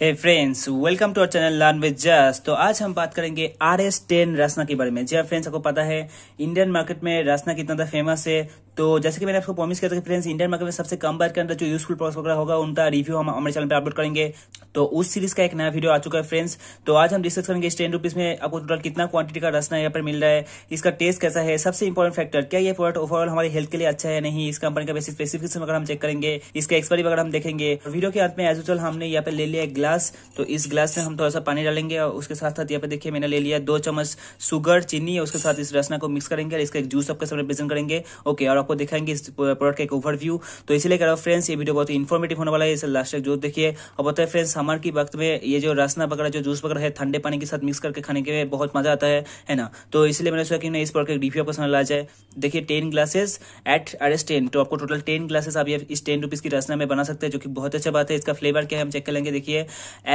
hey friends welcome to our channel learn with just तो आज हम बात करेंगे आर एस टेन रसना के बारे में जी फ्रेंड्स हाँ आपको पता है इंडियन मार्केट में रसना कितना फेमस है तो जैसे कि मैंने आपको प्रॉमिस किया था कि फ्रेंड्स इंडियन मार्केट में सबसे कम बार के अंदर जो यूजफुल प्रोडक्ट वगैरह होगा उनका रिव्यू हम हमारे चैनल पर अपलोड करेंगे तो उस सीरीज का एक नया वीडियो आ चुका है फ्रेंड्स तो आज हम डिस्कस करेंगे टेन रुपीज में आपको टोटल कितना क्वांटिटी का रसना यहाँ पर मिल रहा है इसका टेस्ट कैसा है सबसे इंपॉर्टेंट फैक्टर क्या यह प्रोडक्ट ओवरऑल हमारे हेल्थ के लिए अच्छा है नहीं इस कंपनी का बेसिक स्पेसिफिकेशन अगर हम चेक करेंगे इसका एक्सपायरी वगैरह हम देखेंगे वीडियो के अंत में एज यूजल हमने यहाँ पर ले लिया ग्लास तो इस ग्लास में हम थोड़ा सा पानी डालेंगे और उसके साथ साथ यहाँ पर देखिए मैंने ले लिया दो चम्मच सुगर चीनी उसके साथ इस रसना को मिक्स करेंगे और इसका एक जूस आपके सामने प्रेजेंट करेंगे ओके और आपको दिखाएंगे इस प्रोडक्ट का एक ओवरव्यू तो इसलिए कह फ्रेंड्स ये वीडियो बहुत इन्फॉर्मेटिव होने वाला है इसे लास्ट तक जो देखिए और बताए फ्रेंड्स समर के वक्त में ये जो रसना वगैरह जो जूस वगैरह है ठंडे पानी के साथ मिक्स करके खाने के बहुत मजा आता है है ना तो इसलिए मैंने सोचा कि इस प्रोडक्ट का रिव्यू आपको समझ ला जाए देखिए ten glasses at R S ten तो आपको टोटल टेन ग्लासेस आप ये इस टेन रुपीज़ की रसना में बना सकते हैं जो कि बहुत अच्छा बात है इसका फ्लेवर क्या है हम चेक कर लेंगे देखिए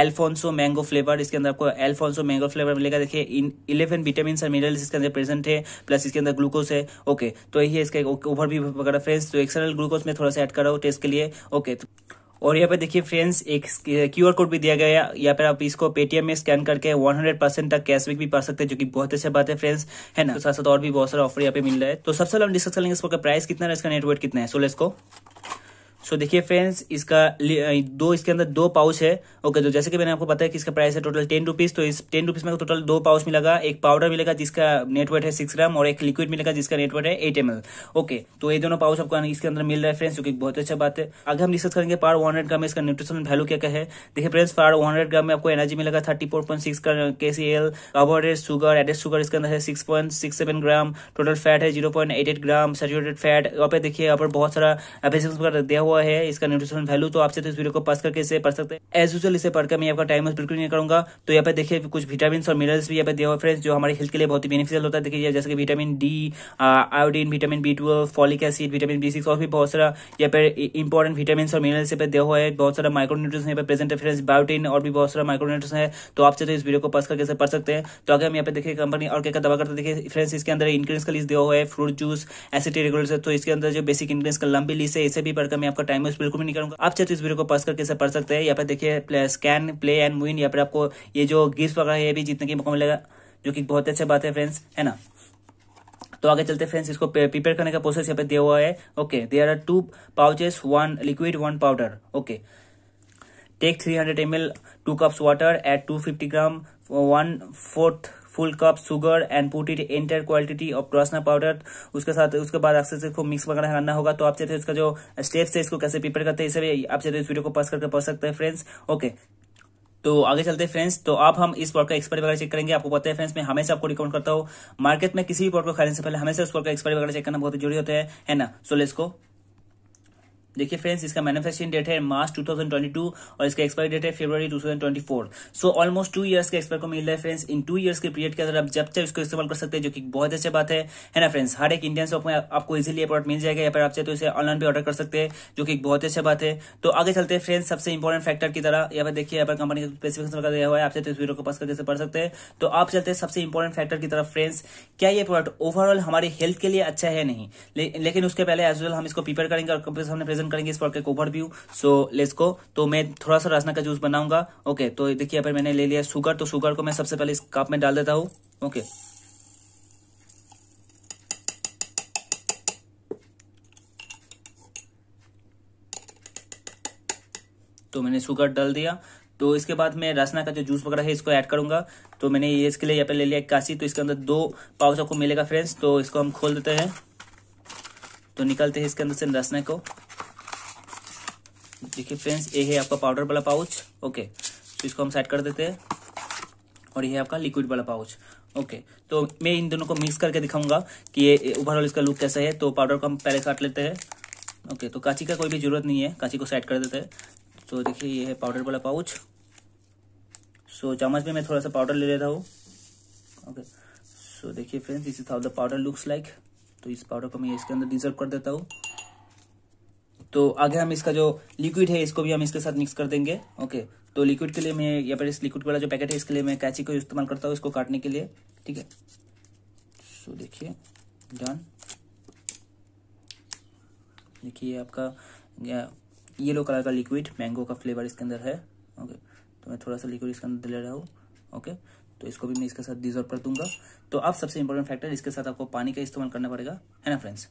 एल्फोन्सो मैंगो फ्लेवर इसके अंदर आपको एल्फोन्सो मैंगो फ्लेवर मिलेगा देखिए इन इलेवन विटामिन और मिनरल्स इसके अंदर प्रेजेंट है प्लस इसके अंदर ग्लूकोज है ओके तो यही है इसका ओवर ओवर भी वगैरह फ्रेंड्स तो एक्सटर्नल ग्लूकोज में थोड़ा सा ऐड करो टेस्ट के लिए ओके तो और यहाँ पे देखिए फ्रेंड्स एक क्यू कोड भी दिया गया है यहाँ पर आप इसको पेटीएम में स्कैन करके 100 परसेंट तक कैशबैक भी पा सकते हैं जो कि बहुत अच्छी बात है फ्रेंड्स है ना तो साथ साथ और भी बहुत सारे ऑफर यहाँ पे मिल रहा है तो सबसे हम डिस्कस करेंगे इसका प्राइस कितना है इसका नेटवर्क कितना है सोलेस को सो देखिए फ्रेंड्स इसका दो इसके अंदर दो पाउच है ओके तो जैसे कि मैंने आपको बताया कि इसका प्राइस है टोटल टेन रुपीज़ तो इस टेन रुपीज़ में टोटल तो दो पाउच मिलेगा एक पाउडर मिलेगा जिसका नेटवर्ट है सिक्स ग्राम और एक लिक्विड मिलेगा जिसका नेटवर्ट है एट एम ओके तो ये दोनों पाउच आपको इसके अंदर मिल रहा है फ्रेंड्स जो की बहुत अच्छा बात है आगे हम डिस्कस करेंगे पार वन ग्राम में इसका न्यूट्रिशन वैल्यू क्या क्या है देखिए फ्रेंड्स पार वन ग्राम में आपको एनर्जी मिलेगा thirty four point six K C L carbohydrate sugar added sugar इसके अंदर है six point six seven gram total fat है zero point eight eight gram saturated fat यहाँ पे देखिए यहाँ पर बहुत सारा एफिशियंस दिया हुआ हुआ है इसका न्यूट्रिशन वैल्यू तो आपसे तो इस वीडियो को पास करके इसे पढ़ सकते हैं एज यूजल इसे पढ़कर मैं आपका टाइम बिल्कुल नहीं करूंगा तो यहाँ पर देखिए कुछ विटामिन और मिनरल्स भी यहाँ पर दिया फ्रेंड्स जो हमारे हेल्थ के लिए बहुत ही बेनिफिशियल होता है देखिए जैसे कि vitamin D iodine vitamin B twelve folic acid vitamin B six और भी बहुत सारा यहाँ पर इंपॉर्टेंट विटामिन और मिनरल्स यहाँ पर दिया हुआ है बहुत सारा माइक्रो माइक्रोन्यूट्रिशन यहाँ पर प्रेजेंट है फ्रेंड्स बायोटिन और भी बहुत सारा माइक्रो माइक्रोन्यूट्रिशन है तो आपसे तो इस वीडियो को पास करके इसे पढ़ सकते हैं तो अगर हम यहाँ पर देखिए कंपनी और क्या दवा करते देखिए फ्रेंड्स इसके अंदर इंग्रीडियंस का लिस्ट दिया हुआ है फ्रूट जूस एसिड रेगुलर तो इसके अंदर जो बेसिक इंग्रीडियंस का लंबी लिस्ट है इसे भी पढ़कर मैं आपका आपका टाइम वेस्ट बिल्कुल भी नहीं करूंगा आप चाहे तो इस वीडियो को पास करके से पढ़ सकते हैं या फिर देखिए स्कैन प्ले एंड मूविन या फिर आपको ये जो गिफ्ट वगैरह है ये भी जीतने के मौका मिलेगा जो कि बहुत अच्छी बात है फ्रेंड्स है ना तो आगे चलते फ्रेंड्स इसको प्रिपेयर करने का प्रोसेस यहाँ पे दिया हुआ है okay they are two pouches one liquid one powder okay take three hundred M L two cups water at two fifty gram one fourth full cup sugar and put it entire quality of क्रॉसना powder उसके साथ उसके बाद अक्सर से इसको mix वगैरह करना होगा तो आप चाहते उसका जो स्टेप्स है इसको कैसे प्रिपेयर करते हैं इसे आप चाहते इस वीडियो को पास करके पढ़ सकते हैं फ्रेंड्स ओके तो आगे चलते हैं फ्रेंड्स तो आप हम इस प्रोडक्ट का एक्सपायरी वगैरह चेक करेंगे आपको पता है फ्रेंड्स मैं हमेशा आपको रिकमेंड करता हूँ मार्केट में किसी भी प्रोडक्ट को खरीदने से पहले हमेशा उस प्रोडक्ट का एक्सपायरी वगैरह चेक करना बहुत जरूरी होता है है ना सो लेट्स को देखिए फ्रेंड्स इसका मैनुफेक्चरिंग डेट है मार्च 2022 और इसका एक्सपायरी डेट है फरवरी 2024 सो ऑलमोस्ट टू इयर्स के एक्सपायर को मिल रहा है फ्रेंड्स इन टू इयर्स के पीरियड के अंदर आप जब चाहे इसको इस्तेमाल कर सकते हैं जो कि बहुत अच्छी बात है है ना फ्रेंड्स हर एक इंडियन शॉप में आपको इजिली प्रोडक्ट मिल जाएगा या फिर आप चाहे तो इसे ऑनलाइन भी ऑर्डर कर सकते हैं जो कि बहुत अच्छी बात है तो आगे चलते हैं फ्रेंड्स सबसे इंपॉर्टेंट फैक्टर की तरह या फिर देखिए यहाँ पर कंपनी का स्पेसिफिकेशन वगैरह दिया हुआ है आप चाहे तो इस वीडियो को पास करके से पढ़ सकते हैं तो आप चलते हैं सबसे इंपॉर्टेंट फैक्टर की तरफ फ्रेंड्स क्या ये प्रोडक्ट ओवरऑल हमारे हेल्थ के लिए अच्छा है नहीं लेकिन उसके पहले एज वेल हम इसको प्रिपेयर करेंगे और कंपनी सामने प्रेजेंट डिस्कशन करेंगे इस product work overview so let's को तो मैं थोड़ा सा रसना का जूस बनाऊंगा ओके तो देखिए यहाँ पर मैंने ले लिया शुगर तो शुगर को मैं सबसे पहले इस कप में डाल देता हूँ ओके तो मैंने शुगर डाल दिया तो इसके बाद मैं रसना का जो जूस वगैरह है इसको ऐड करूंगा तो मैंने ये इसके लिए यहाँ पे ले लिया काशी तो इसके अंदर दो पाउच आपको मिलेगा फ्रेंड्स तो इसको हम खोल देते हैं तो निकलते हैं इसके अंदर से रसना को देखिए फ्रेंड्स ये है आपका पाउडर वाला पाउच ओके तो इसको हम सेट कर देते हैं और ये आपका लिक्विड वाला पाउच ओके तो मैं इन दोनों को मिक्स करके दिखाऊंगा कि ये ओवरऑल इसका लुक कैसा है तो पाउडर को हम पहले काट लेते हैं ओके तो कांची का कोई भी ज़रूरत नहीं है कांची को सेट कर देते हैं तो देखिए ये है पाउडर वाला पाउच सो चम्मच में मैं थोड़ा सा पाउडर ले लेता हूँ ओके सो देखिए friends this is how the powder looks like तो इस पाउडर को मैं इसके अंदर डिजर्व कर देता हूँ तो आगे हम इसका जो लिक्विड है इसको भी हम इसके साथ मिक्स कर देंगे ओके तो लिक्विड के लिए मैं या फिर इस लिक्विड वाला जो पैकेट है इसके लिए मैं कैची को इस्तेमाल करता हूँ इसको काटने के लिए ठीक है सो देखिए डन देखिए आपका येलो कलर का लिक्विड मैंगो का फ्लेवर इसके अंदर है ओके तो मैं थोड़ा सा लिक्विड इसके अंदर ले रहा हूँ ओके तो इसको भी मैं इसके साथ डिजर्व कर दूंगा तो अब सबसे इंपॉर्टेंट फैक्टर इसके साथ आपको पानी का इस्तेमाल करना पड़ेगा है ना फ्रेंड्स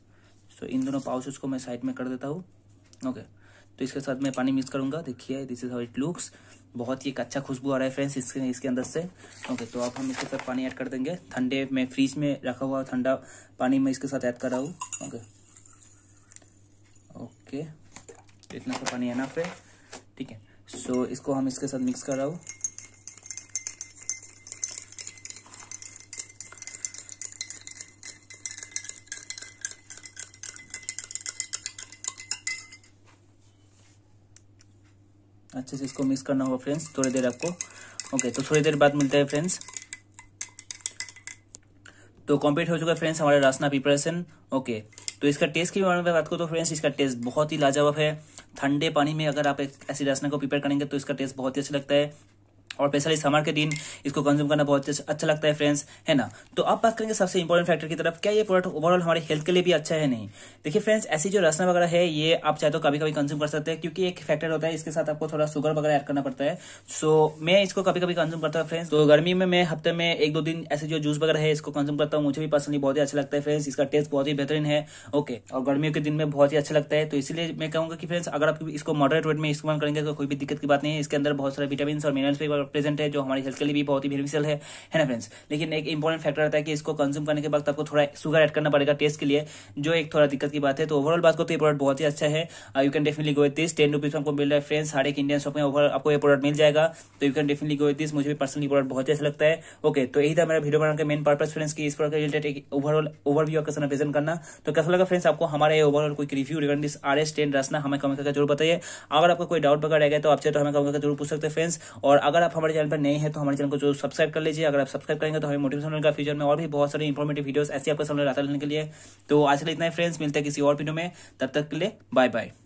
तो इन दोनों पाउचेस को मैं साइड में कर देता हूँ ओके तो इसके साथ मैं पानी मिक्स करूंगा देखिए this is how it looks बहुत ही एक अच्छा खुशबू आ रहा है फ्रेंड्स इसके इसके अंदर से ओके तो अब हम इसके साथ पानी ऐड कर देंगे ठंडे में फ्रीज में रखा हुआ ठंडा पानी मैं इसके साथ ऐड कर रहा हूँ ओके ओके इतना सा तो पानी है ना फिर ठीक है सो so, इसको हम इसके साथ मिक्स कर रहा हूँ अच्छे से इसको मिक्स करना होगा फ्रेंड्स थोड़ी देर आपको ओके तो थोड़ी देर बाद मिलता है फ्रेंड्स तो कंप्लीट हो चुका है फ्रेंड्स हमारा रासना प्रिपरेशन ओके तो इसका टेस्ट की बारे में बात करो तो फ्रेंड्स इसका टेस्ट बहुत ही लाजवाब है ठंडे पानी में अगर आप ऐसी रसना को प्रिपेयर करेंगे तो इसका टेस्ट बहुत ही अच्छा लगता है और स्पेशली समर के दिन इसको कंज्यूम करना बहुत अच्छा लगता है फ्रेंड्स है ना तो अब बात करेंगे सबसे इंपॉर्टेंट फैक्टर की तरफ क्या ये प्रोडक्ट ओवरऑल हमारे हेल्थ के लिए भी अच्छा है नहीं देखिए फ्रेंड्स ऐसी जो रसना वगैरह है ये आप चाहे तो कभी कभी कंज्यूम कर सकते हैं क्योंकि एक फैक्टर होता है इसके साथ आपको थोड़ा शुगर वगैरह ऐड करना पड़ता है सो मैं इसको कभी कभी कंज्यूम करता हूँ फ्रेंड्स तो गर्मी में मैं हफ्ते में एक दो दिन ऐसे जो जूस वगैरह है इसको कंज्यूम करता हूँ मुझे भी पर्सनली बहुत ही अच्छा लगता है फ्रेंड्स इसका टेस्ट बहुत ही बेहतरीन है ओके और गर्मियों के दिन में बहुत ही अच्छा लगता है तो इसलिए मैं कहूँगा कि फ्रेंड्स अगर आप इसको मॉडरेट वेट में इस्तेमाल करेंगे तो कोई भी दिक्कत की बात नहीं है इसके अंदर बहुत सारे विटामिन और मिनरल्स भी प्रेजेंट है जो हमारी हेल्थ के लिए भी बहुत ही बेनिफिशियल है है ना फ्रेंड्स लेकिन एक इंपॉर्टेंट फैक्टर रहता है कि इसको कंज्यूम करने के वक्त आपको तो थोड़ा शुगर ऐड करना पड़ेगा टेस्ट के लिए जो एक थोड़ा दिक्कत की बात है तो ओवरऑल बात को तो ये प्रोडक्ट बहुत ही अच्छा है you can definitely go this ten rupees आपको मिल रहा है फ्रेंड्स हर एक इंडियन शॉप में ओवर आपको ये प्रोडक्ट मिल जाएगा तो you can definitely go this मुझे भी पर्सनली प्रोडक्ट बहुत ही अच्छा लगता है ओके तो यही था मेरा वीडियो बनाने का मेन पर्पज फ्रेंड्स की इस प्रोडक्ट के रिलेटेड एक ओवरऑल ओवरव्यू आपके सामने प्रेजेंट करना तो कैसा लगा फ्रेंड्स आपको हमारा ये ओवरऑल कोई review regarding this R S ten Rasna हमें कमेंट करके जरूर बताइए अगर आपका कोई डाउट वगैरह रह गया तो चाहे तो हमें कमेंट करके जरूर पूछ सकते हैं फ्रेंड्स और अगर आप हमारे चैनल पर नए हैं तो हमारे चैनल को जो सब्सक्राइब कर लीजिए अगर आप सब्सक्राइब करेंगे तो हमें मोटिवेशन मिलेगा फ्यूचर में और भी बहुत सारी इन्फॉर्मेटिव वीडियोस ऐसे आपको सामने आता रहने के लिए तो आज के लिए इतना ही फ्रेंड्स मिलते हैं किसी और वीडियो में तब तक के लिए बाय बाय